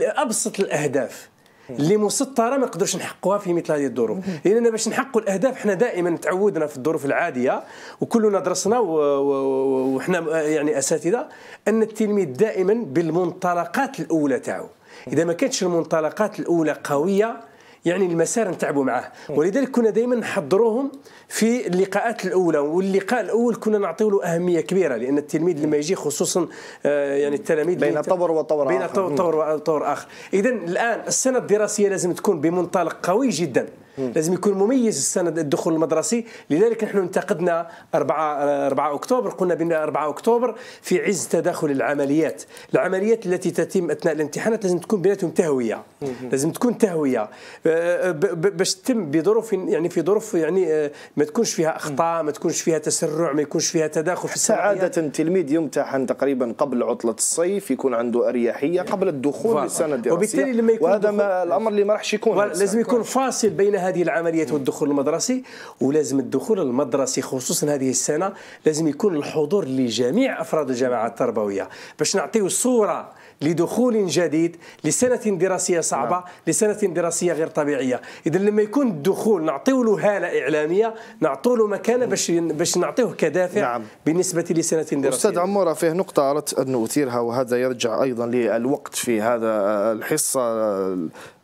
ابسط الاهداف اللي مسطره ما نقدرش نحققوها في مثل هذه الظروف لاننا باش نحققوا الاهداف احنا دائما تعودنا في الظروف العاديه وكلنا درسنا وحنا يعني اساتذه ان التلميذ دائما بالمنطلقات الاولى تاعو اذا ما كانتش المنطلقات الاولى قويه يعني المسار نتعبوا معاه ولذلك كنا دائما نحضروهم في اللقاءات الاولى واللقاء الاول كنا نعطيو له اهميه كبيره لان التلميذ لما يجي خصوصا آه، يعني التلاميذ بين طور وطور بين آخر. طور وطور اخر اذا الان السنه الدراسيه لازم تكون بمنطلق قوي جدا لازم يكون مميز السنه الدخول المدرسي لذلك نحن انتقدنا 4 4 اكتوبر قلنا بان 4 اكتوبر في عز تداخل العمليات العمليات التي تتم اثناء الامتحانات لازم تكون بيناتهم تهويه لازم تكون تهويه آه، باش تتم بظروف يعني في ظروف يعني آه، ما تكونش فيها اخطاء ما تكونش فيها تسرع ما يكونش فيها تداخل في عاده التلميذ يمتحن تقريبا قبل عطله الصيف يكون عنده اريحيه قبل الدخول للسنه الدراسيه وبالتالي لما يكون وهذا ما الامر اللي ما راحش يكون لازم يكون فاصل بين هذه العمليات والدخول المدرسي ولازم الدخول المدرسي خصوصا هذه السنه لازم يكون الحضور لجميع افراد الجماعه التربويه باش نعطيو صوره لدخول جديد لسنة دراسية صعبة نعم. لسنة دراسية غير طبيعية إذا لما يكون الدخول نعطيه له هالة إعلامية نعطيه له مكانة باش باش نعطيه كدافع نعم. بالنسبة لسنة دراسية أستاذ عمورة فيه نقطة أردت أن أثيرها وهذا يرجع أيضا للوقت في هذا آه، الحصة آه،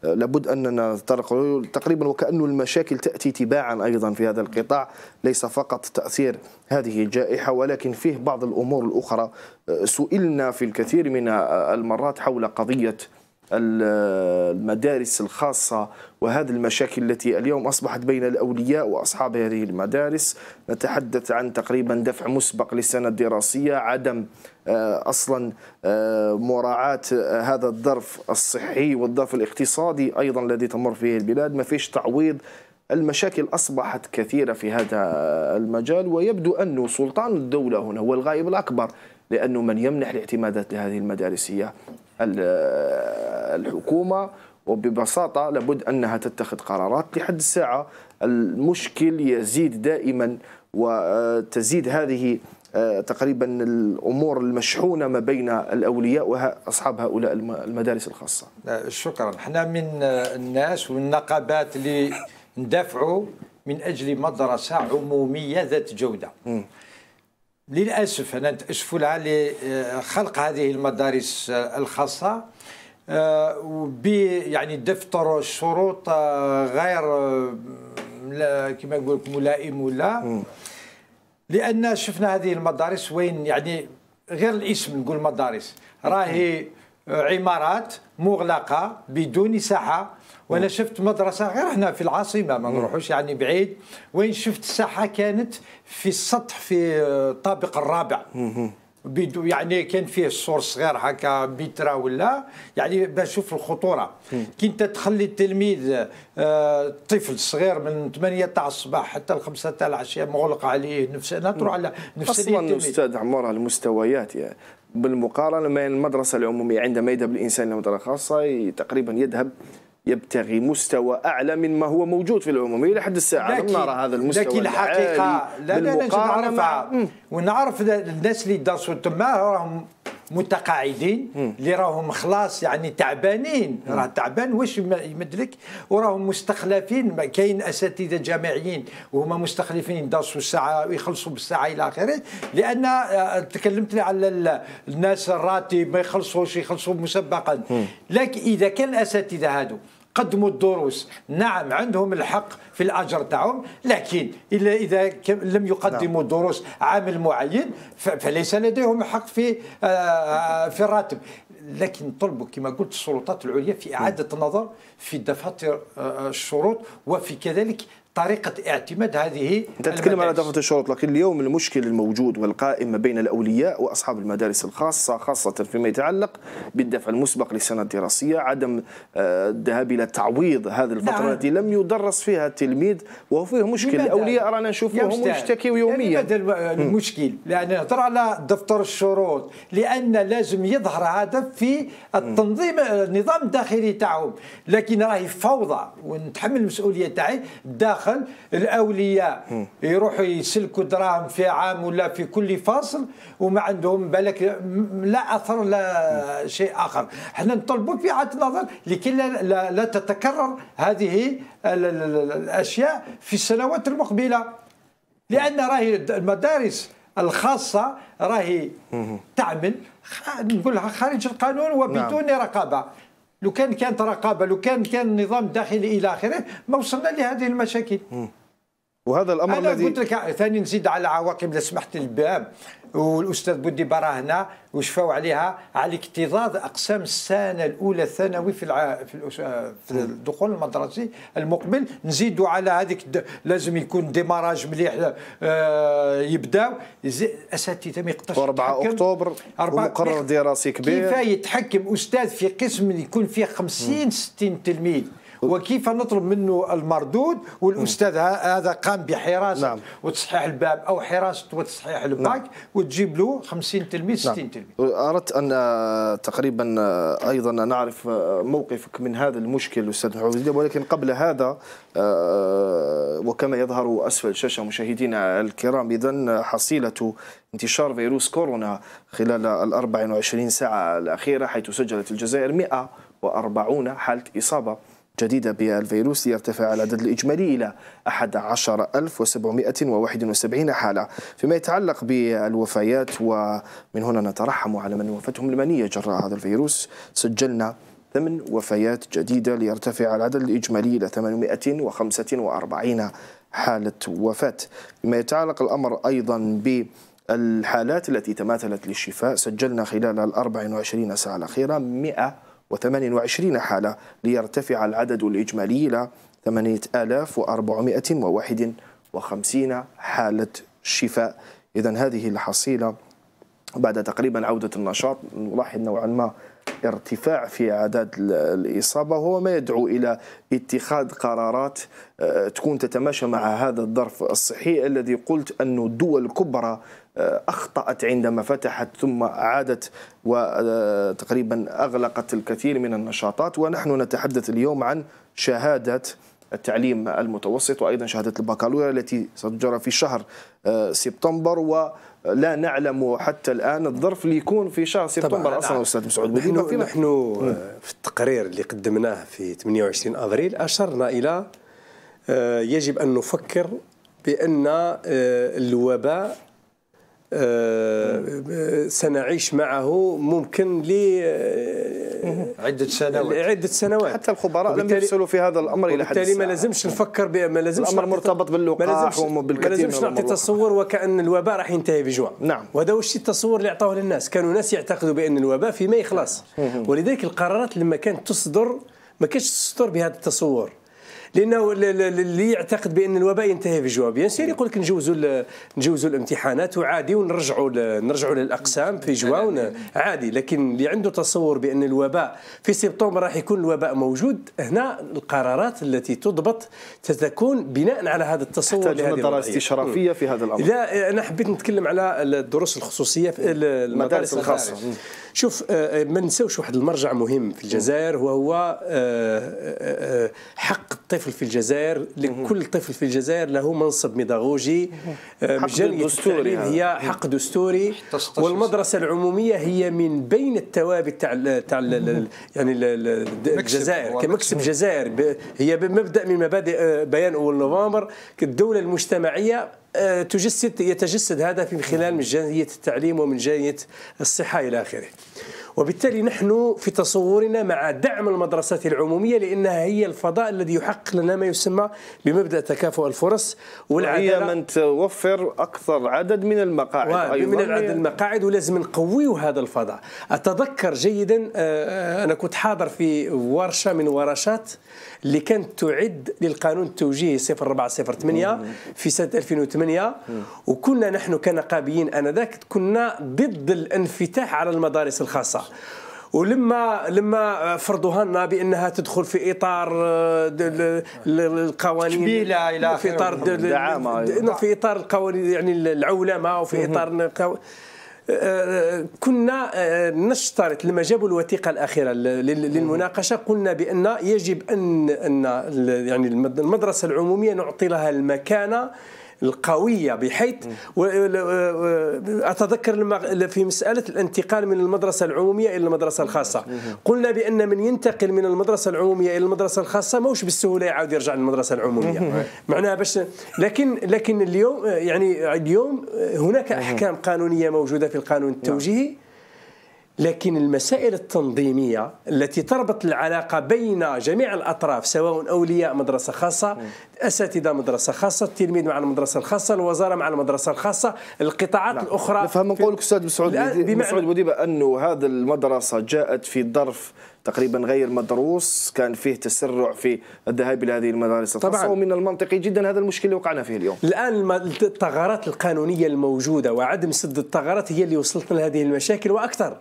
لابد اننا نتطرق تقريبا وكانه المشاكل تاتي تباعا ايضا في هذا القطاع ليس فقط تاثير هذه الجائحه ولكن فيه بعض الامور الاخرى سئلنا في الكثير من المرات حول قضيه المدارس الخاصة وهذه المشاكل التي اليوم أصبحت بين الأولياء وأصحاب هذه المدارس نتحدث عن تقريبا دفع مسبق للسنة الدراسية عدم آه، أصلا آه، مراعاة آه، هذا الظرف الصحي والظرف الاقتصادي أيضا الذي تمر فيه البلاد ما فيش تعويض المشاكل أصبحت كثيرة في هذا المجال ويبدو أنه سلطان الدولة هنا هو الغائب الأكبر لأنه من يمنح الاعتمادات لهذه المدارس هي الحكومة وببساطة لابد أنها تتخذ قرارات لحد الساعة المشكل يزيد دائما وتزيد هذه آه، تقريبا الامور المشحونه ما بين الاولياء واصحاب هؤلاء المدارس الخاصه. آه، شكرا، احنا من آه، الناس والنقابات اللي ندافعوا من اجل مدرسه عموميه ذات جوده. م. للاسف انا نتاسف على آه، خلق هذه المدارس آه، الخاصه آه، يعني دفتر شروط غير كما نقول لك ملائم ولا لان شفنا هذه المدارس وين يعني غير الاسم نقول مدارس راهي عمارات مغلقه بدون ساحه وانا شفت مدرسه غير هنا في العاصمه ما نروحوش يعني بعيد وين شفت الساحه كانت في السطح في الطابق الرابع بدو يعني كان فيه سور صغير هكا بيترا ولا يعني باش نشوف الخطوره كي انت تخلي التلميذ الطفل آه، الصغير من 8 تاع الصباح حتى ال 5 تاع العشيه مغلق عليه انا تروح على نفس اصلا استاذ عمار على المستويات يعني بالمقارنه بين المدرسه العموميه عندما يذهب الانسان الى خاصه تقريبا يذهب يبتغي مستوى اعلى من ما هو موجود في العموميه لحد الساعه لم نرى هذا المستوى لكن الحقيقه لا لا نعرفها ونعرف الناس اللي درسوا تما راهم متقاعدين اللي راهم خلاص يعني تعبانين راه تعبان واش يمدلك وراهم مستخلفين كاين اساتذه جامعيين وهما مستخلفين يدرسوا الساعه ويخلصوا بالساعه الى اخره لان آه، تكلمت لي على الناس الراتب ما يخلصوش يخلصوا مسبقا لكن اذا كان الاساتذه هادو قدموا الدروس نعم عندهم الحق في الأجر تاعهم لكن إلا إذا لم يقدموا الدروس نعم. عامل معين فليس لديهم حق في آه، في الراتب لكن طلبوا كما قلت السلطات العليا في إعادة نعم. النظر في دفاتر آه، الشروط وفي كذلك طريقه اعتماد هذه انت تتكلم على دفعه الشروط لكن اليوم المشكل الموجود والقائم ما بين الاولياء واصحاب المدارس الخاصه خاصه فيما يتعلق بالدفع المسبق للسنه الدراسيه عدم آه، الذهاب الى تعويض هذه الفتره نعم. التي لم يدرس فيها التلميذ وهو فيه مشكل الاولياء رانا نشوفوهم يشتكيوا يعني يوميا لماذا المشكل لان نهضر على دفتر الشروط لان لازم يظهر هذا في التنظيم النظام الداخلي تاعهم لكن راهي فوضى ونتحمل المسؤوليه تاعي داخل الاولياء يروحوا يسلكوا دراهم في عام ولا في كل فاصل وما عندهم بالك لا اثر لا شيء اخر احنا نطلبوا في عاده النظر لكي لا, لا, لا تتكرر هذه الاشياء في السنوات المقبله لان راهي المدارس الخاصه راهي تعمل نقولها خارج القانون نعم. وبدون رقابه لو كان كانت رقابه لو كان كان نظام داخلي الى اخره ما وصلنا لهذه المشاكل وهذا الامر أنا الذي قلت لك ثاني نزيد على عواقب لو سمحت الباب والاستاذ بودي براهنا وشفاو عليها على اكتظاظ اقسام السنه الاولى الثانوي في الع... في, الأس... في الدخول المدرسي المقبل نزيدوا على هذيك د... لازم يكون ديماراج مليح آ... آه، يبداو اساتذه ما يقدرش 4 اكتوبر ومقرر دراسي كبير كيف يتحكم استاذ في قسم يكون فيه 50 60 تلميذ وكيف نطلب منه المردود والاستاذ هذا قام بحراسه نعم. وتصحيح الباب او حراسه وتصحيح الباك نعم. وتجيب له 50 تلميذ 60 نعم. تلميذ اردت ان آه، تقريبا آه، ايضا نعرف آه، موقفك من هذا المشكل استاذ حوزيده ولكن قبل هذا وكما يظهر اسفل الشاشه مشاهدينا الكرام اذا حصيله انتشار فيروس كورونا خلال ال 24 ساعه الاخيره حيث سجلت الجزائر 140 حاله اصابه جديدة بالفيروس ليرتفع العدد الإجمالي إلى 11771 حالة فيما يتعلق بالوفيات ومن هنا نترحم على من وفتهم المنية جراء هذا الفيروس سجلنا ثمن وفيات جديدة ليرتفع العدد الإجمالي إلى 845 حالة وفاة فيما يتعلق الأمر أيضا ب الحالات التي تماثلت للشفاء سجلنا خلال ال 24 ساعة الأخيرة 100 28 حالة ليرتفع العدد الإجمالي إلى 8451 حالة شفاء إذا هذه الحصيلة بعد تقريبا عودة النشاط نلاحظ نوعا ما ارتفاع في اعداد الاصابه هو ما يدعو الى اتخاذ قرارات آه، تكون تتماشى مع هذا الظرف الصحي الذي قلت انه الدول الكبرى آه، اخطات عندما فتحت ثم عادت وتقريبا آه، اغلقت الكثير من النشاطات ونحن نتحدث اليوم عن شهاده التعليم المتوسط وايضا شهاده البكالوريا التي ستجرى في شهر سبتمبر و لا نعلم حتى الان الظرف اللي يكون في شهر سبتمبر اصلا استاذ مسعود نحن, في نحن في التقرير اللي قدمناه في 28 ابريل اشرنا الى آه، يجب ان نفكر بان آه، الوباء آه، سنعيش معه ممكن ل آه، عدة سنوات عدة سنوات حتى الخبراء لم يفصلوا في هذا الأمر إلى حد وبالتالي ما لازمش نفكر ما لازمش الأمر مرتبط باللقاح وبالكثير ما لازمش نعطي تصور وكأن الوباء راح ينتهي بجوع نعم وهذا هو الشيء التصور اللي أعطوه للناس كانوا ناس يعتقدوا بأن الوباء في ماي خلاص ولذلك القرارات لما كانت تصدر ما كانتش تصدر بهذا التصور لانه اللي يعتقد بان الوباء ينتهي في جوا بيان سير يقول لك نجوزوا نجوزوا الامتحانات وعادي ونرجعوا نرجعوا للاقسام في جوا عادي لكن اللي عنده تصور بان الوباء في سبتمبر راح يكون الوباء موجود هنا القرارات التي تضبط ستكون بناء على هذا التصور تحتاج نظرة استشرافية في هذا الامر لا انا حبيت نتكلم على الدروس الخصوصية في المدارس الخاصة شوف آه، آه، ما نساوش واحد المرجع مهم في الجزائر وهو آه، حق الطفل في الجزائر لكل طفل في الجزائر له منصب ميداغوجي حق دستوري هي حق دستوري والمدرسة العمومية هي من بين الثوابت تاع تاع يعني الجزائر كمكسب جزائر هي مبدأ من مبادئ بيان أول نوفمبر الدولة المجتمعية آه، تجسد يتجسد هذا في خلال من جانية التعليم ومن جانية الصحة إلى آخره وبالتالي نحن في تصورنا مع دعم المدرسات العمومية لأنها هي الفضاء الذي يحقق لنا ما يسمى بمبدأ تكافؤ الفرص والعدالة وهي من توفر أكثر عدد من المقاعد من عدد المقاعد ولازم نقوي هذا الفضاء أتذكر جيدا آه، آه، أنا كنت حاضر في ورشة من ورشات اللي كانت تعد للقانون التوجيهي 0408 في سنه 2008 وكنا نحن كنقابيين انذاك كنا ضد الانفتاح على المدارس الخاصه ولما لما فرضوها لنا بانها تدخل في اطار آه، القوانين تشبيله الى في اطار في اطار القوانين يعني العولمه وفي اطار كنا آه، نشترط لما جابوا الوثيقه الاخيره للمناقشه قلنا بان يجب ان ان يعني المدرسه العموميه نعطي لها المكانه القويه بحيث اتذكر في مساله الانتقال من المدرسه العموميه الى المدرسه الخاصه قلنا بان من ينتقل من المدرسه العموميه الى المدرسه الخاصه ماهوش بالسهوله يعاود يرجع للمدرسه العموميه معناها باش لكن لكن اليوم يعني اليوم هناك احكام قانونيه موجوده في القانون نعم. التوجيهي لكن المسائل التنظيمية التي تربط العلاقة بين جميع الأطراف سواء أولياء مدرسة خاصة اساتذه مدرسه خاصه التلميذ مع المدرسه الخاصه الوزاره مع المدرسه الخاصه القطاعات لا. نعم. الاخرى نفهم قولك استاذ مسعود مسعود بوديبه انه هذه المدرسه جاءت في ظرف تقريبا غير مدروس كان فيه تسرع في الذهاب الى هذه المدارس طبعا ومن المنطقي جدا هذا المشكل اللي وقعنا فيه اليوم الان الثغرات القانونيه الموجوده وعدم سد الثغرات هي اللي وصلتنا لهذه المشاكل واكثر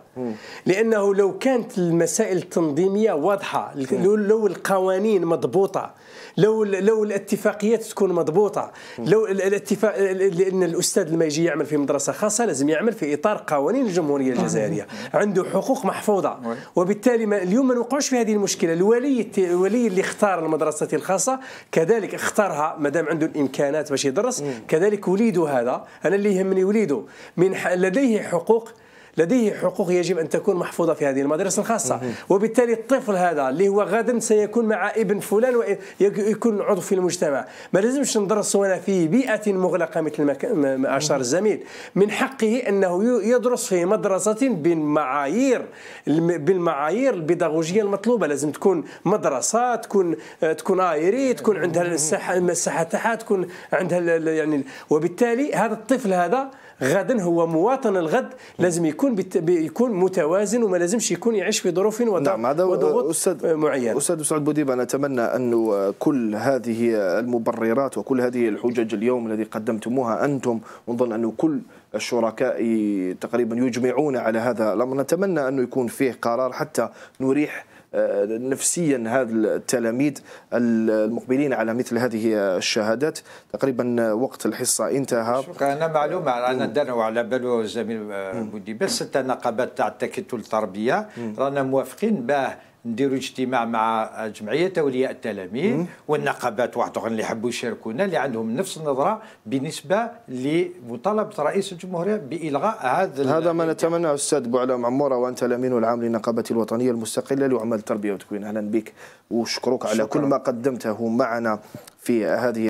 لانه لو كانت المسائل التنظيميه واضحه لو القوانين مضبوطه لو لو الاتفاقيات تكون مضبوطه لو الاتفاق لان الاستاذ لما يجي يعمل في مدرسه خاصه لازم يعمل في اطار قوانين الجمهوريه الجزائريه عنده حقوق محفوظه وبالتالي ما اليوم ما نوقعوش في هذه المشكله الولي الولي اللي اختار المدرسه الخاصه كذلك اختارها ما دام عنده الامكانات باش يدرس كذلك وليده هذا انا اللي يهمني وليده من لديه حقوق لديه حقوق يجب أن تكون محفوظة في هذه المدارس الخاصة وبالتالي الطفل هذا اللي هو غدا سيكون مع ابن فلان ويكون عضو في المجتمع ما لازمش ندرسه هنا في بيئة مغلقة مثل ما أشار الزميل من حقه أنه يدرس في مدرسة بالمعايير بالمعايير البيداغوجية المطلوبة لازم تكون مدرسة تكون تكون آيري تكون عندها المساحة تاعها تكون عندها يعني وبالتالي هذا الطفل هذا غدا هو مواطن الغد لازم يكون بت... يكون متوازن وما لازمش يكون يعيش في ظروف نعم هذا وضغوط أستاذ معين استاذ سعد بوديب انا اتمنى انه كل هذه المبررات وكل هذه الحجج اليوم الذي قدمتموها انتم ونظن انه كل الشركاء تقريبا يجمعون على هذا الامر نتمنى انه يكون فيه قرار حتى نريح نفسيا هذا التلاميذ المقبلين على مثل هذه الشهادات تقريبا وقت الحصه انتهى انا معلومه رانا داروا على بالو الزميل بودي بس النقابات تاع التكتل التربيه رانا موافقين باه نديروا اجتماع مع جمعيه اولياء التلاميذ والنقابات واحد اللي يحبوا يشاركونا اللي عندهم نفس النظره بالنسبه لمطالبه رئيس الجمهوريه بالغاء هذا هذا ما نتمناه استاذ بوعلام عموره وانت الامين العام للنقابه الوطنيه المستقله لعمال التربيه والتكوين اهلا بك وشكرك على كل ما قدمته معنا في هذه